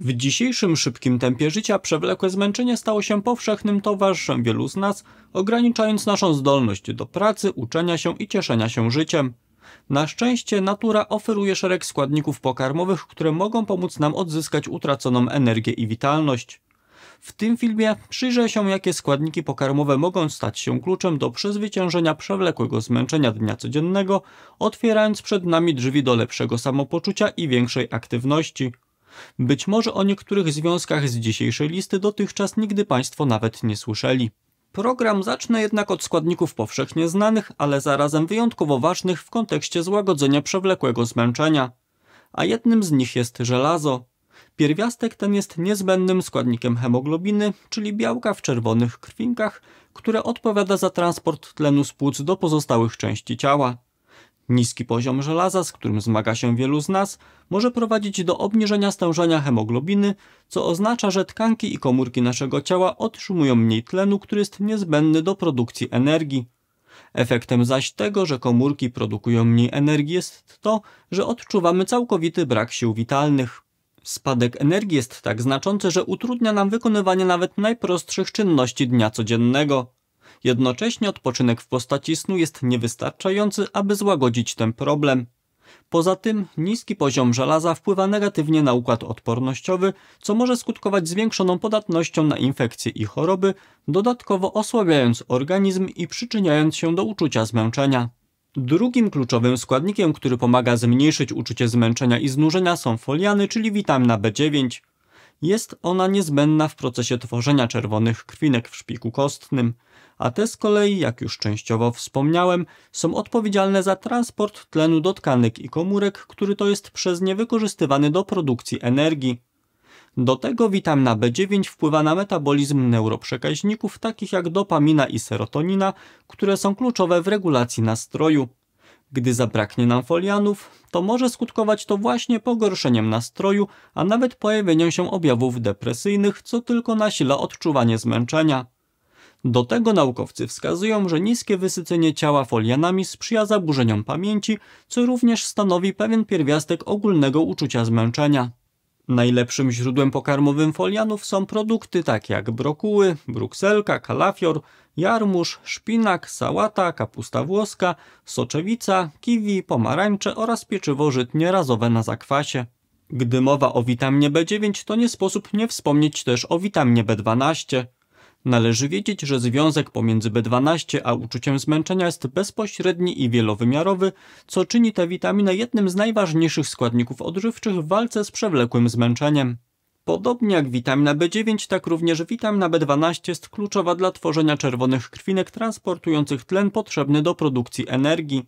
W dzisiejszym szybkim tempie życia przewlekłe zmęczenie stało się powszechnym towarzyszem wielu z nas, ograniczając naszą zdolność do pracy, uczenia się i cieszenia się życiem. Na szczęście natura oferuje szereg składników pokarmowych, które mogą pomóc nam odzyskać utraconą energię i witalność. W tym filmie przyjrzę się, jakie składniki pokarmowe mogą stać się kluczem do przezwyciężenia przewlekłego zmęczenia dnia codziennego, otwierając przed nami drzwi do lepszego samopoczucia i większej aktywności. Być może o niektórych związkach z dzisiejszej listy dotychczas nigdy Państwo nawet nie słyszeli. Program zacznę jednak od składników powszechnie znanych, ale zarazem wyjątkowo ważnych w kontekście złagodzenia przewlekłego zmęczenia. A jednym z nich jest żelazo. Pierwiastek ten jest niezbędnym składnikiem hemoglobiny, czyli białka w czerwonych krwinkach, które odpowiada za transport tlenu z płuc do pozostałych części ciała. Niski poziom żelaza, z którym zmaga się wielu z nas, może prowadzić do obniżenia stężenia hemoglobiny, co oznacza, że tkanki i komórki naszego ciała otrzymują mniej tlenu, który jest niezbędny do produkcji energii. Efektem zaś tego, że komórki produkują mniej energii jest to, że odczuwamy całkowity brak sił witalnych. Spadek energii jest tak znaczący, że utrudnia nam wykonywanie nawet najprostszych czynności dnia codziennego. Jednocześnie odpoczynek w postaci snu jest niewystarczający, aby złagodzić ten problem. Poza tym niski poziom żelaza wpływa negatywnie na układ odpornościowy, co może skutkować zwiększoną podatnością na infekcje i choroby, dodatkowo osłabiając organizm i przyczyniając się do uczucia zmęczenia. Drugim kluczowym składnikiem, który pomaga zmniejszyć uczucie zmęczenia i znużenia są foliany, czyli witamina B9. Jest ona niezbędna w procesie tworzenia czerwonych krwinek w szpiku kostnym, a te z kolei, jak już częściowo wspomniałem, są odpowiedzialne za transport tlenu do tkanek i komórek, który to jest przez nie wykorzystywany do produkcji energii. Do tego witamina B9 wpływa na metabolizm neuroprzekaźników takich jak dopamina i serotonina, które są kluczowe w regulacji nastroju. Gdy zabraknie nam folianów, to może skutkować to właśnie pogorszeniem nastroju, a nawet pojawieniem się objawów depresyjnych, co tylko nasila odczuwanie zmęczenia. Do tego naukowcy wskazują, że niskie wysycenie ciała folianami sprzyja zaburzeniom pamięci, co również stanowi pewien pierwiastek ogólnego uczucia zmęczenia. Najlepszym źródłem pokarmowym folianów są produkty takie jak brokuły, brukselka, kalafior, jarmuż, szpinak, sałata, kapusta włoska, soczewica, kiwi, pomarańcze oraz pieczywo żytnie razowe na zakwasie. Gdy mowa o witaminie B9 to nie sposób nie wspomnieć też o witaminie B12. Należy wiedzieć, że związek pomiędzy B12 a uczuciem zmęczenia jest bezpośredni i wielowymiarowy, co czyni tę witaminę jednym z najważniejszych składników odżywczych w walce z przewlekłym zmęczeniem. Podobnie jak witamina B9, tak również witamina B12 jest kluczowa dla tworzenia czerwonych krwinek transportujących tlen potrzebny do produkcji energii.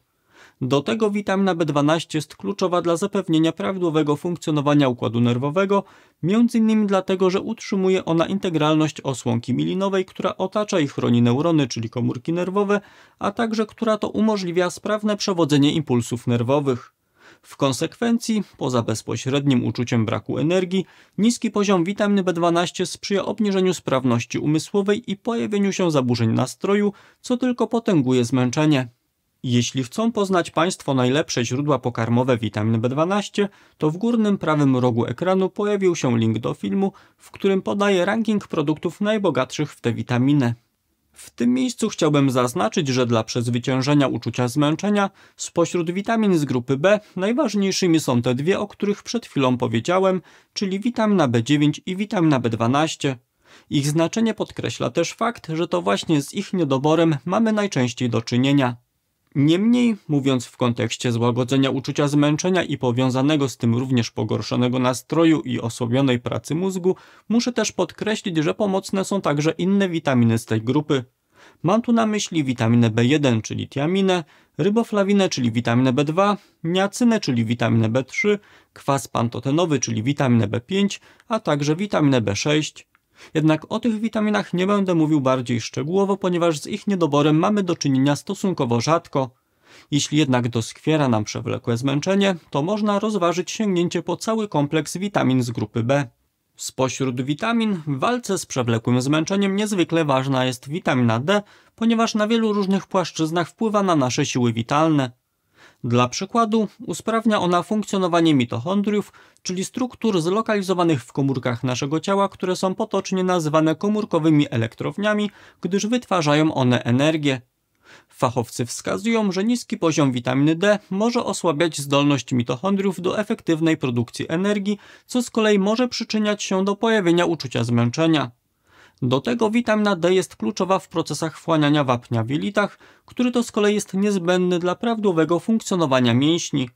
Do tego witamina B12 jest kluczowa dla zapewnienia prawidłowego funkcjonowania układu nerwowego, m.in. dlatego, że utrzymuje ona integralność osłonki milinowej, która otacza i chroni neurony, czyli komórki nerwowe, a także która to umożliwia sprawne przewodzenie impulsów nerwowych. W konsekwencji, poza bezpośrednim uczuciem braku energii, niski poziom witaminy B12 sprzyja obniżeniu sprawności umysłowej i pojawieniu się zaburzeń nastroju, co tylko potęguje zmęczenie. Jeśli chcą poznać Państwo najlepsze źródła pokarmowe witaminy B12, to w górnym prawym rogu ekranu pojawił się link do filmu, w którym podaje ranking produktów najbogatszych w tę witaminę. W tym miejscu chciałbym zaznaczyć, że dla przezwyciężenia uczucia zmęczenia spośród witamin z grupy B najważniejszymi są te dwie, o których przed chwilą powiedziałem, czyli witamina B9 i witamina B12. Ich znaczenie podkreśla też fakt, że to właśnie z ich niedoborem mamy najczęściej do czynienia. Niemniej, mówiąc w kontekście złagodzenia uczucia zmęczenia i powiązanego z tym również pogorszonego nastroju i osłabionej pracy mózgu, muszę też podkreślić, że pomocne są także inne witaminy z tej grupy. Mam tu na myśli witaminę B1, czyli tiaminę, ryboflawinę, czyli witaminę B2, niacynę, czyli witaminę B3, kwas pantotenowy, czyli witaminę B5, a także witaminę B6, jednak o tych witaminach nie będę mówił bardziej szczegółowo, ponieważ z ich niedoborem mamy do czynienia stosunkowo rzadko. Jeśli jednak doskwiera nam przewlekłe zmęczenie, to można rozważyć sięgnięcie po cały kompleks witamin z grupy B. Spośród witamin w walce z przewlekłym zmęczeniem niezwykle ważna jest witamina D, ponieważ na wielu różnych płaszczyznach wpływa na nasze siły witalne. Dla przykładu usprawnia ona funkcjonowanie mitochondriów, czyli struktur zlokalizowanych w komórkach naszego ciała, które są potocznie nazywane komórkowymi elektrowniami, gdyż wytwarzają one energię. Fachowcy wskazują, że niski poziom witaminy D może osłabiać zdolność mitochondriów do efektywnej produkcji energii, co z kolei może przyczyniać się do pojawienia uczucia zmęczenia. Do tego witamina D jest kluczowa w procesach wchłaniania wapnia w jelitach, który to z kolei jest niezbędny dla prawidłowego funkcjonowania mięśni.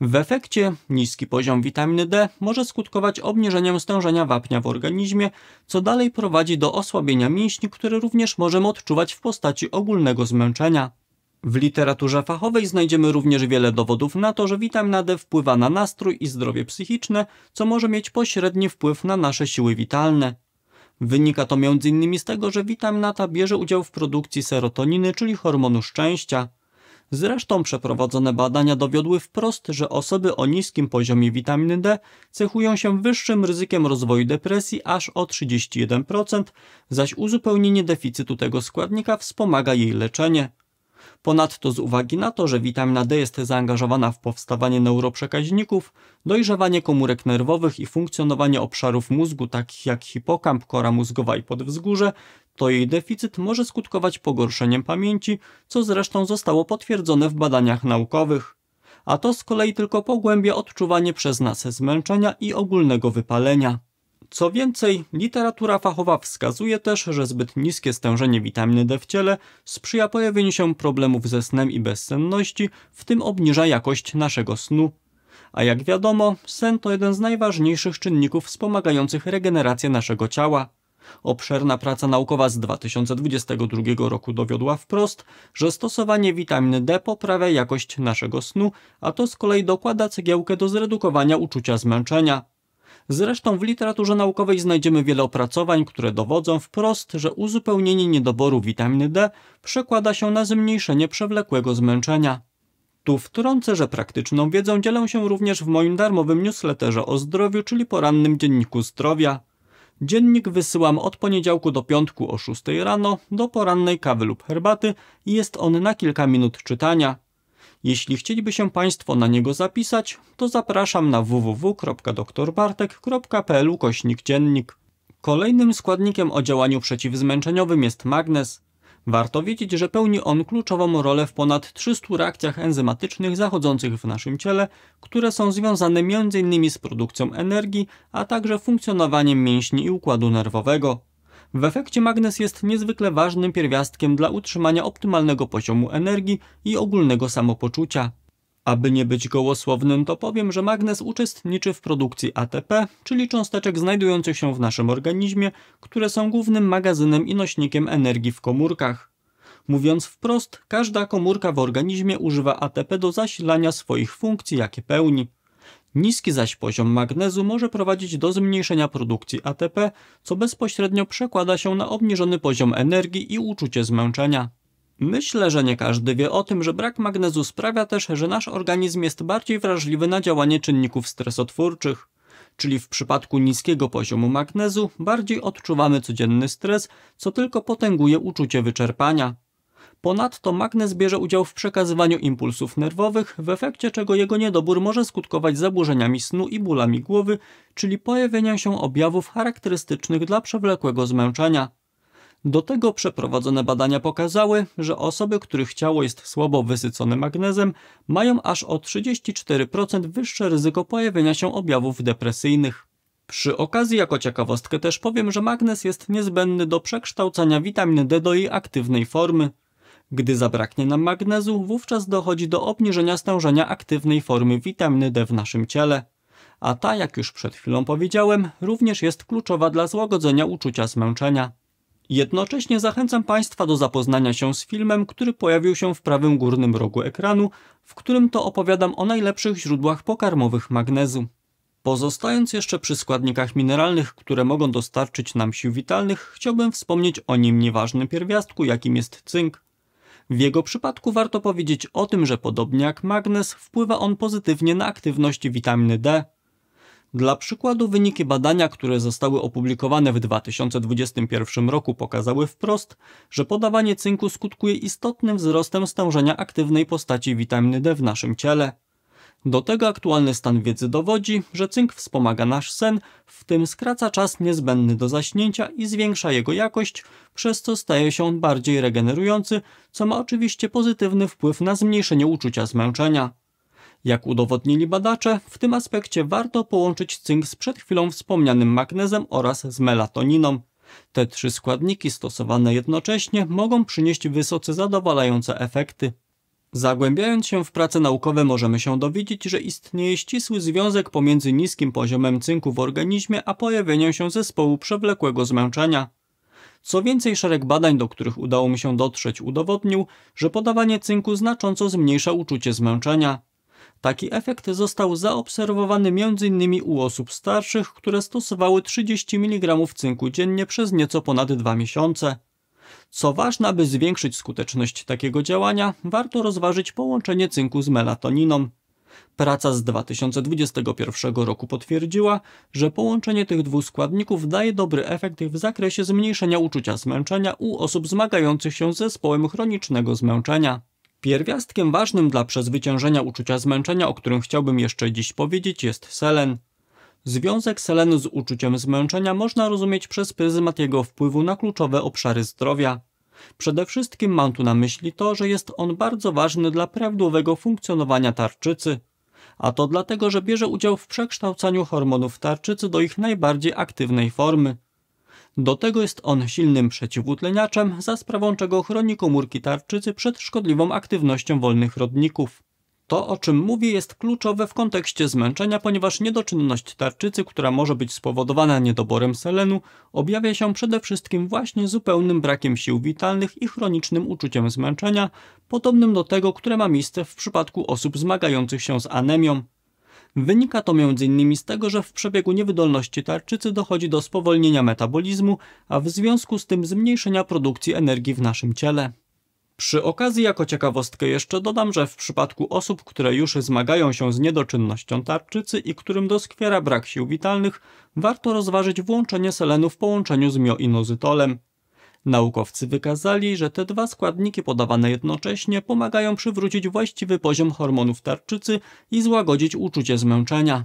W efekcie niski poziom witaminy D może skutkować obniżeniem stężenia wapnia w organizmie, co dalej prowadzi do osłabienia mięśni, które również możemy odczuwać w postaci ogólnego zmęczenia. W literaturze fachowej znajdziemy również wiele dowodów na to, że witamina D wpływa na nastrój i zdrowie psychiczne, co może mieć pośredni wpływ na nasze siły witalne. Wynika to m.in. z tego, że witamina ta bierze udział w produkcji serotoniny, czyli hormonu szczęścia. Zresztą przeprowadzone badania dowiodły wprost, że osoby o niskim poziomie witaminy D cechują się wyższym ryzykiem rozwoju depresji aż o 31%, zaś uzupełnienie deficytu tego składnika wspomaga jej leczenie. Ponadto z uwagi na to, że witamina D jest zaangażowana w powstawanie neuroprzekaźników, dojrzewanie komórek nerwowych i funkcjonowanie obszarów mózgu takich jak hipokamp, kora mózgowa i podwzgórze, to jej deficyt może skutkować pogorszeniem pamięci, co zresztą zostało potwierdzone w badaniach naukowych. A to z kolei tylko pogłębia odczuwanie przez nas zmęczenia i ogólnego wypalenia. Co więcej, literatura fachowa wskazuje też, że zbyt niskie stężenie witaminy D w ciele sprzyja pojawieniu się problemów ze snem i bezsenności, w tym obniża jakość naszego snu. A jak wiadomo, sen to jeden z najważniejszych czynników wspomagających regenerację naszego ciała. Obszerna praca naukowa z 2022 roku dowiodła wprost, że stosowanie witaminy D poprawia jakość naszego snu, a to z kolei dokłada cegiełkę do zredukowania uczucia zmęczenia. Zresztą w literaturze naukowej znajdziemy wiele opracowań, które dowodzą wprost, że uzupełnienie niedoboru witaminy D przekłada się na zmniejszenie przewlekłego zmęczenia. Tu wtrącę, że praktyczną wiedzą dzielę się również w moim darmowym newsletterze o zdrowiu, czyli porannym dzienniku zdrowia. Dziennik wysyłam od poniedziałku do piątku o 6 rano do porannej kawy lub herbaty i jest on na kilka minut czytania. Jeśli chcieliby się Państwo na niego zapisać, to zapraszam na www.doktorbartek.pl kośnik dziennik. Kolejnym składnikiem o działaniu przeciwzmęczeniowym jest magnez. Warto wiedzieć, że pełni on kluczową rolę w ponad 300 reakcjach enzymatycznych zachodzących w naszym ciele, które są związane m.in. z produkcją energii, a także funkcjonowaniem mięśni i układu nerwowego. W efekcie magnes jest niezwykle ważnym pierwiastkiem dla utrzymania optymalnego poziomu energii i ogólnego samopoczucia. Aby nie być gołosłownym, to powiem, że magnes uczestniczy w produkcji ATP, czyli cząsteczek znajdujących się w naszym organizmie, które są głównym magazynem i nośnikiem energii w komórkach. Mówiąc wprost, każda komórka w organizmie używa ATP do zasilania swoich funkcji, jakie pełni. Niski zaś poziom magnezu może prowadzić do zmniejszenia produkcji ATP, co bezpośrednio przekłada się na obniżony poziom energii i uczucie zmęczenia. Myślę, że nie każdy wie o tym, że brak magnezu sprawia też, że nasz organizm jest bardziej wrażliwy na działanie czynników stresotwórczych. Czyli w przypadku niskiego poziomu magnezu bardziej odczuwamy codzienny stres, co tylko potęguje uczucie wyczerpania. Ponadto magnes bierze udział w przekazywaniu impulsów nerwowych, w efekcie czego jego niedobór może skutkować zaburzeniami snu i bólami głowy, czyli pojawieniem się objawów charakterystycznych dla przewlekłego zmęczenia. Do tego przeprowadzone badania pokazały, że osoby, których ciało jest słabo wysycone magnezem, mają aż o 34% wyższe ryzyko pojawienia się objawów depresyjnych. Przy okazji jako ciekawostkę też powiem, że magnez jest niezbędny do przekształcania witaminy D do jej aktywnej formy. Gdy zabraknie nam magnezu, wówczas dochodzi do obniżenia stężenia aktywnej formy witaminy D w naszym ciele. A ta, jak już przed chwilą powiedziałem, również jest kluczowa dla złagodzenia uczucia zmęczenia. Jednocześnie zachęcam Państwa do zapoznania się z filmem, który pojawił się w prawym górnym rogu ekranu, w którym to opowiadam o najlepszych źródłach pokarmowych magnezu. Pozostając jeszcze przy składnikach mineralnych, które mogą dostarczyć nam sił witalnych, chciałbym wspomnieć o nim nieważnym pierwiastku, jakim jest cynk. W jego przypadku warto powiedzieć o tym, że podobnie jak magnes wpływa on pozytywnie na aktywność witaminy D. Dla przykładu wyniki badania, które zostały opublikowane w 2021 roku pokazały wprost, że podawanie cynku skutkuje istotnym wzrostem stężenia aktywnej postaci witaminy D w naszym ciele. Do tego aktualny stan wiedzy dowodzi, że cynk wspomaga nasz sen, w tym skraca czas niezbędny do zaśnięcia i zwiększa jego jakość, przez co staje się on bardziej regenerujący, co ma oczywiście pozytywny wpływ na zmniejszenie uczucia zmęczenia. Jak udowodnili badacze, w tym aspekcie warto połączyć cynk z przed chwilą wspomnianym magnezem oraz z melatoniną. Te trzy składniki stosowane jednocześnie mogą przynieść wysoce zadowalające efekty. Zagłębiając się w prace naukowe możemy się dowiedzieć, że istnieje ścisły związek pomiędzy niskim poziomem cynku w organizmie a pojawieniem się zespołu przewlekłego zmęczenia. Co więcej, szereg badań, do których udało mi się dotrzeć, udowodnił, że podawanie cynku znacząco zmniejsza uczucie zmęczenia. Taki efekt został zaobserwowany m.in. u osób starszych, które stosowały 30 mg cynku dziennie przez nieco ponad dwa miesiące. Co ważne, aby zwiększyć skuteczność takiego działania, warto rozważyć połączenie cynku z melatoniną. Praca z 2021 roku potwierdziła, że połączenie tych dwóch składników daje dobry efekt w zakresie zmniejszenia uczucia zmęczenia u osób zmagających się z zespołem chronicznego zmęczenia. Pierwiastkiem ważnym dla przezwyciężenia uczucia zmęczenia, o którym chciałbym jeszcze dziś powiedzieć, jest selen. Związek selenu z uczuciem zmęczenia można rozumieć przez pryzmat jego wpływu na kluczowe obszary zdrowia. Przede wszystkim mam tu na myśli to, że jest on bardzo ważny dla prawidłowego funkcjonowania tarczycy. A to dlatego, że bierze udział w przekształcaniu hormonów tarczycy do ich najbardziej aktywnej formy. Do tego jest on silnym przeciwutleniaczem, za sprawą czego chroni komórki tarczycy przed szkodliwą aktywnością wolnych rodników. To, o czym mówię, jest kluczowe w kontekście zmęczenia, ponieważ niedoczynność tarczycy, która może być spowodowana niedoborem selenu, objawia się przede wszystkim właśnie zupełnym brakiem sił witalnych i chronicznym uczuciem zmęczenia, podobnym do tego, które ma miejsce w przypadku osób zmagających się z anemią. Wynika to m.in. z tego, że w przebiegu niewydolności tarczycy dochodzi do spowolnienia metabolizmu, a w związku z tym zmniejszenia produkcji energii w naszym ciele. Przy okazji jako ciekawostkę jeszcze dodam, że w przypadku osób, które już zmagają się z niedoczynnością tarczycy i którym doskwiera brak sił witalnych, warto rozważyć włączenie selenu w połączeniu z mioinozytolem. Naukowcy wykazali, że te dwa składniki podawane jednocześnie pomagają przywrócić właściwy poziom hormonów tarczycy i złagodzić uczucie zmęczenia.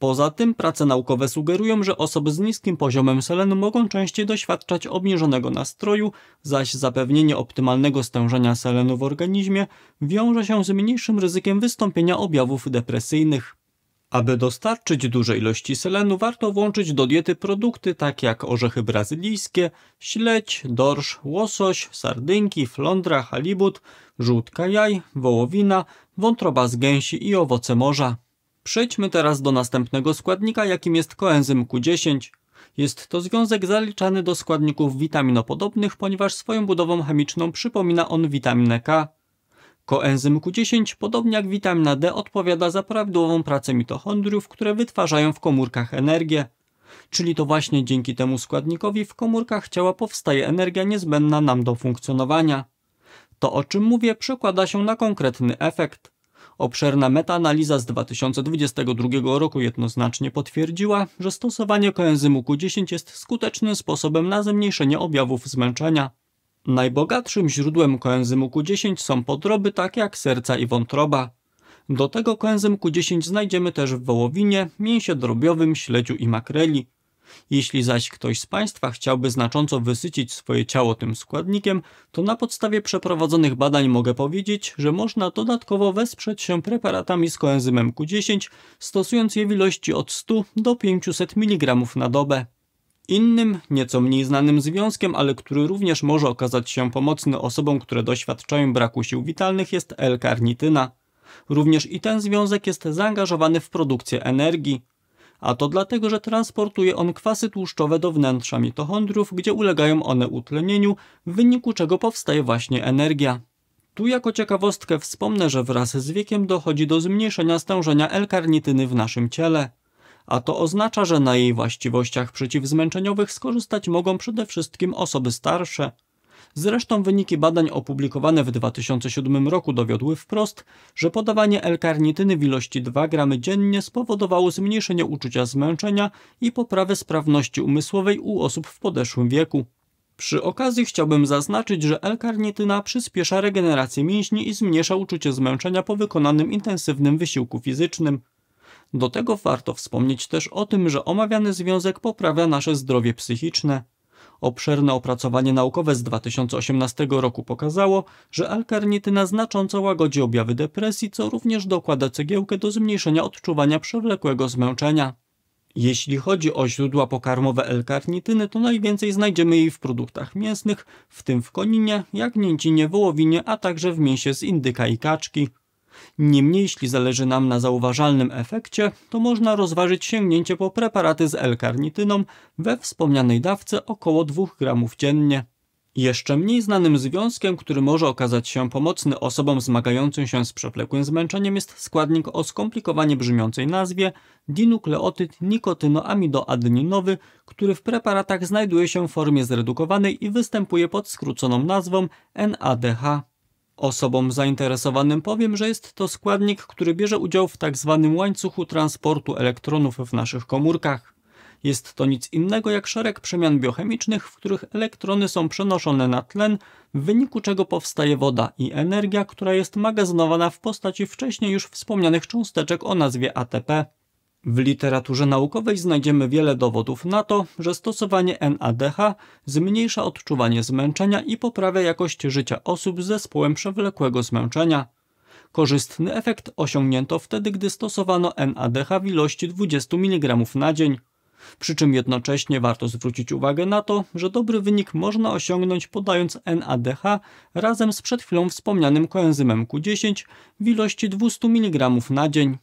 Poza tym prace naukowe sugerują, że osoby z niskim poziomem selenu mogą częściej doświadczać obniżonego nastroju, zaś zapewnienie optymalnego stężenia selenu w organizmie wiąże się z mniejszym ryzykiem wystąpienia objawów depresyjnych. Aby dostarczyć dużej ilości selenu, warto włączyć do diety produkty takie jak orzechy brazylijskie, śledź, dorsz, łosoś, sardynki, flądra, halibut, żółtka jaj, wołowina, wątroba z gęsi i owoce morza. Przejdźmy teraz do następnego składnika, jakim jest koenzym Q10. Jest to związek zaliczany do składników witaminopodobnych, ponieważ swoją budową chemiczną przypomina on witaminę K. Koenzym Q10, podobnie jak witamina D, odpowiada za prawidłową pracę mitochondriów, które wytwarzają w komórkach energię. Czyli to właśnie dzięki temu składnikowi w komórkach ciała powstaje energia niezbędna nam do funkcjonowania. To o czym mówię przekłada się na konkretny efekt. Obszerna metaanaliza z 2022 roku jednoznacznie potwierdziła, że stosowanie koenzymu Q10 jest skutecznym sposobem na zmniejszenie objawów zmęczenia. Najbogatszym źródłem koenzymu Q10 są podroby takie jak serca i wątroba. Do tego koenzym Q10 znajdziemy też w wołowinie, mięsie drobiowym, śledziu i makreli. Jeśli zaś ktoś z Państwa chciałby znacząco wysycić swoje ciało tym składnikiem, to na podstawie przeprowadzonych badań mogę powiedzieć, że można dodatkowo wesprzeć się preparatami z koenzymem Q10, stosując je w ilości od 100 do 500 mg na dobę. Innym, nieco mniej znanym związkiem, ale który również może okazać się pomocny osobom, które doświadczają braku sił witalnych jest L-karnityna. Również i ten związek jest zaangażowany w produkcję energii a to dlatego, że transportuje on kwasy tłuszczowe do wnętrza mitochondriów, gdzie ulegają one utlenieniu, w wyniku czego powstaje właśnie energia. Tu jako ciekawostkę wspomnę, że wraz z wiekiem dochodzi do zmniejszenia stężenia L-karnityny w naszym ciele. A to oznacza, że na jej właściwościach przeciwzmęczeniowych skorzystać mogą przede wszystkim osoby starsze. Zresztą wyniki badań opublikowane w 2007 roku dowiodły wprost, że podawanie L-karnityny w ilości 2 gramy dziennie spowodowało zmniejszenie uczucia zmęczenia i poprawę sprawności umysłowej u osób w podeszłym wieku. Przy okazji chciałbym zaznaczyć, że L-karnityna przyspiesza regenerację mięśni i zmniejsza uczucie zmęczenia po wykonanym intensywnym wysiłku fizycznym. Do tego warto wspomnieć też o tym, że omawiany związek poprawia nasze zdrowie psychiczne. Obszerne opracowanie naukowe z 2018 roku pokazało, że alkarnityna znacząco łagodzi objawy depresji, co również dokłada cegiełkę do zmniejszenia odczuwania przewlekłego zmęczenia. Jeśli chodzi o źródła pokarmowe L-karnityny, to najwięcej znajdziemy jej w produktach mięsnych, w tym w koninie, jagnięcinie, wołowinie, a także w mięsie z indyka i kaczki. Niemniej, jeśli zależy nam na zauważalnym efekcie, to można rozważyć sięgnięcie po preparaty z L-karnityną we wspomnianej dawce około 2 g dziennie. Jeszcze mniej znanym związkiem, który może okazać się pomocny osobom zmagającym się z przewlekłym zmęczeniem jest składnik o skomplikowanie brzmiącej nazwie dinukleotyd nikotynoamidoadeninowy, który w preparatach znajduje się w formie zredukowanej i występuje pod skróconą nazwą NADH. Osobom zainteresowanym powiem, że jest to składnik, który bierze udział w tzw. Tak łańcuchu transportu elektronów w naszych komórkach. Jest to nic innego jak szereg przemian biochemicznych, w których elektrony są przenoszone na tlen, w wyniku czego powstaje woda i energia, która jest magazynowana w postaci wcześniej już wspomnianych cząsteczek o nazwie ATP. W literaturze naukowej znajdziemy wiele dowodów na to, że stosowanie NADH zmniejsza odczuwanie zmęczenia i poprawia jakość życia osób z zespołem przewlekłego zmęczenia. Korzystny efekt osiągnięto wtedy, gdy stosowano NADH w ilości 20 mg na dzień. Przy czym jednocześnie warto zwrócić uwagę na to, że dobry wynik można osiągnąć podając NADH razem z przed chwilą wspomnianym koenzymem Q10 w ilości 200 mg na dzień.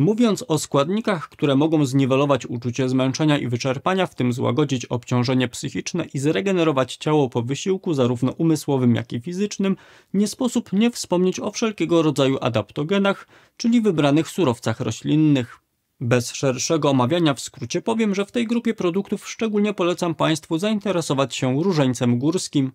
Mówiąc o składnikach, które mogą zniwelować uczucie zmęczenia i wyczerpania, w tym złagodzić obciążenie psychiczne i zregenerować ciało po wysiłku, zarówno umysłowym, jak i fizycznym, nie sposób nie wspomnieć o wszelkiego rodzaju adaptogenach, czyli wybranych surowcach roślinnych. Bez szerszego omawiania w skrócie powiem, że w tej grupie produktów szczególnie polecam Państwu zainteresować się różańcem górskim.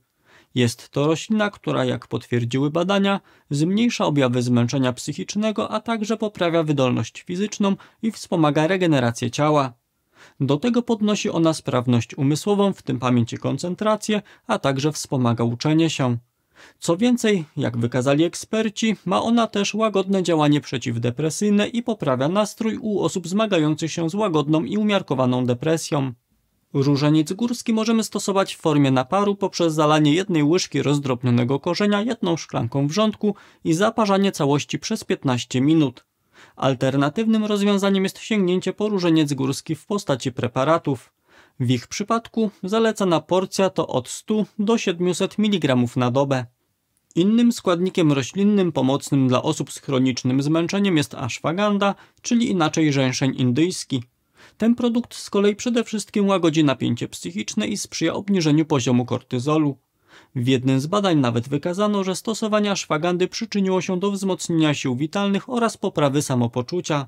Jest to roślina, która, jak potwierdziły badania, zmniejsza objawy zmęczenia psychicznego, a także poprawia wydolność fizyczną i wspomaga regenerację ciała. Do tego podnosi ona sprawność umysłową, w tym pamięć i koncentrację, a także wspomaga uczenie się. Co więcej, jak wykazali eksperci, ma ona też łagodne działanie przeciwdepresyjne i poprawia nastrój u osób zmagających się z łagodną i umiarkowaną depresją. Różaniec górski możemy stosować w formie naparu poprzez zalanie jednej łyżki rozdrobnionego korzenia jedną szklanką wrzątku i zaparzanie całości przez 15 minut. Alternatywnym rozwiązaniem jest sięgnięcie po górski w postaci preparatów. W ich przypadku zalecana porcja to od 100 do 700 mg na dobę. Innym składnikiem roślinnym pomocnym dla osób z chronicznym zmęczeniem jest ashwagandha, czyli inaczej rzęszeń indyjski. Ten produkt z kolei przede wszystkim łagodzi napięcie psychiczne i sprzyja obniżeniu poziomu kortyzolu. W jednym z badań nawet wykazano, że stosowanie aszwagandy przyczyniło się do wzmocnienia sił witalnych oraz poprawy samopoczucia.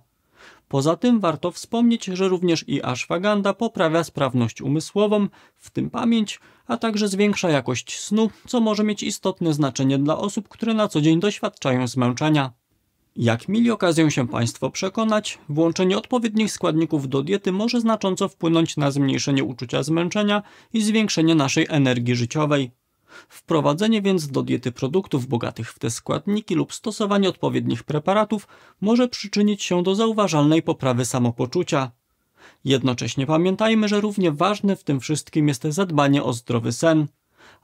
Poza tym warto wspomnieć, że również i aszwaganda poprawia sprawność umysłową, w tym pamięć, a także zwiększa jakość snu, co może mieć istotne znaczenie dla osób, które na co dzień doświadczają zmęczenia. Jak mieli okazję się Państwo przekonać, włączenie odpowiednich składników do diety może znacząco wpłynąć na zmniejszenie uczucia zmęczenia i zwiększenie naszej energii życiowej. Wprowadzenie więc do diety produktów bogatych w te składniki lub stosowanie odpowiednich preparatów może przyczynić się do zauważalnej poprawy samopoczucia. Jednocześnie pamiętajmy, że równie ważne w tym wszystkim jest zadbanie o zdrowy sen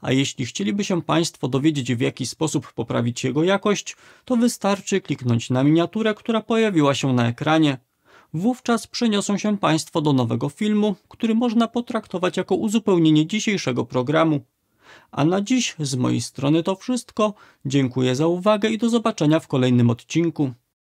a jeśli chcieliby się Państwo dowiedzieć w jaki sposób poprawić jego jakość, to wystarczy kliknąć na miniaturę, która pojawiła się na ekranie. Wówczas przeniosą się Państwo do nowego filmu, który można potraktować jako uzupełnienie dzisiejszego programu. A na dziś z mojej strony to wszystko. Dziękuję za uwagę i do zobaczenia w kolejnym odcinku.